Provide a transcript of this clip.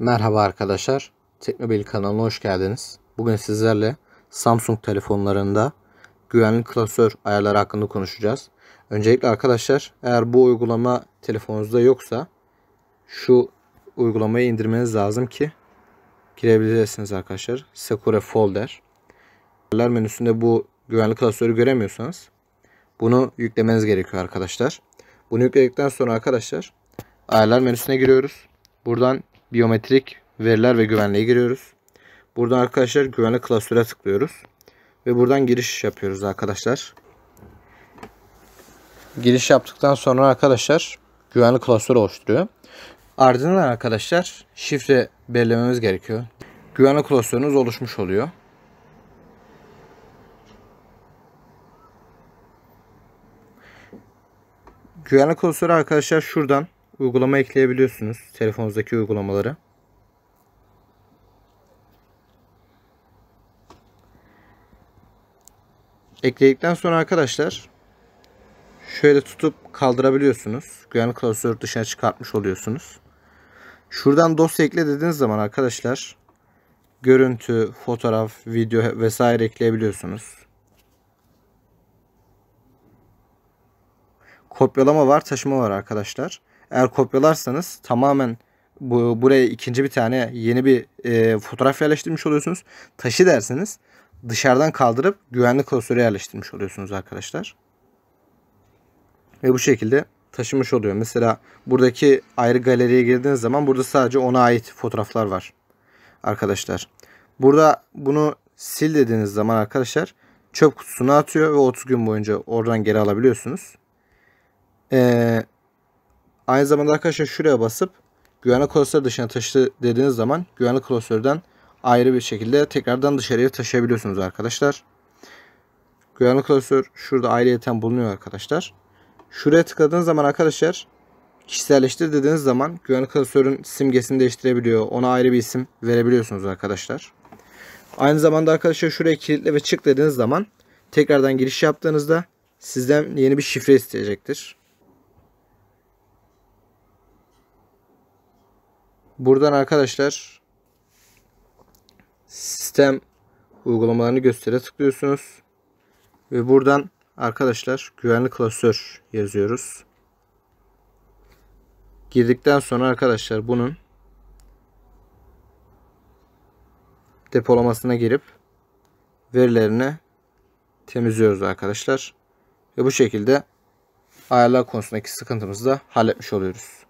Merhaba arkadaşlar. Teknobil kanalına hoş geldiniz. Bugün sizlerle Samsung telefonlarında güvenlik klasör ayarları hakkında konuşacağız. Öncelikle arkadaşlar eğer bu uygulama telefonunuzda yoksa şu uygulamayı indirmeniz lazım ki girebilirsiniz arkadaşlar. Secure Folder. Ayarlar menüsünde bu güvenlik klasörü göremiyorsanız bunu yüklemeniz gerekiyor arkadaşlar. Bunu yükledikten sonra arkadaşlar ayarlar menüsüne giriyoruz. Buradan biyometrik veriler ve güvenliğe giriyoruz. Buradan arkadaşlar güvenlik klasöre tıklıyoruz. Ve buradan giriş yapıyoruz arkadaşlar. Giriş yaptıktan sonra arkadaşlar güvenlik klasörü oluşturuyor. Ardından arkadaşlar şifre belirlememiz gerekiyor. Güvenlik klasörünüz oluşmuş oluyor. Güvenlik klasörü arkadaşlar şuradan uygulama ekleyebiliyorsunuz telefonunuzdaki uygulamaları. Ekledikten sonra arkadaşlar şöyle tutup kaldırabiliyorsunuz. Güvenlik klasörü dışına çıkartmış oluyorsunuz. Şuradan dosya ekle dediğiniz zaman arkadaşlar görüntü, fotoğraf, video vesaire ekleyebiliyorsunuz. Kopyalama var, taşıma var arkadaşlar. Eğer kopyalarsanız tamamen bu, buraya ikinci bir tane yeni bir e, fotoğraf yerleştirmiş oluyorsunuz. Taşı derseniz dışarıdan kaldırıp güvenli klasöre yerleştirmiş oluyorsunuz arkadaşlar. Ve bu şekilde taşımış oluyor. Mesela buradaki ayrı galeriye girdiğiniz zaman burada sadece ona ait fotoğraflar var. Arkadaşlar. Burada bunu sil dediğiniz zaman arkadaşlar çöp kutusuna atıyor ve 30 gün boyunca oradan geri alabiliyorsunuz. Ee, Aynı zamanda arkadaşlar şuraya basıp güvenlik klasörü dışına taşıdı dediğiniz zaman güvenlik klasörden ayrı bir şekilde tekrardan dışarıya taşıyabiliyorsunuz arkadaşlar. Güvenlik klasör şurada ayrıyeten bulunuyor arkadaşlar. Şuraya tıkladığınız zaman arkadaşlar kişiselleştir dediğiniz zaman güvenlik klasörün simgesini değiştirebiliyor. Ona ayrı bir isim verebiliyorsunuz arkadaşlar. Aynı zamanda arkadaşlar şuraya kilitle ve çık dediğiniz zaman tekrardan giriş yaptığınızda sizden yeni bir şifre isteyecektir. Buradan arkadaşlar sistem uygulamalarını göstere tıklıyorsunuz. Ve buradan arkadaşlar güvenli klasör yazıyoruz. Girdikten sonra arkadaşlar bunun depolamasına girip verilerini temizliyoruz arkadaşlar. Ve bu şekilde ayarlar konusundaki sıkıntımızı da halletmiş oluyoruz.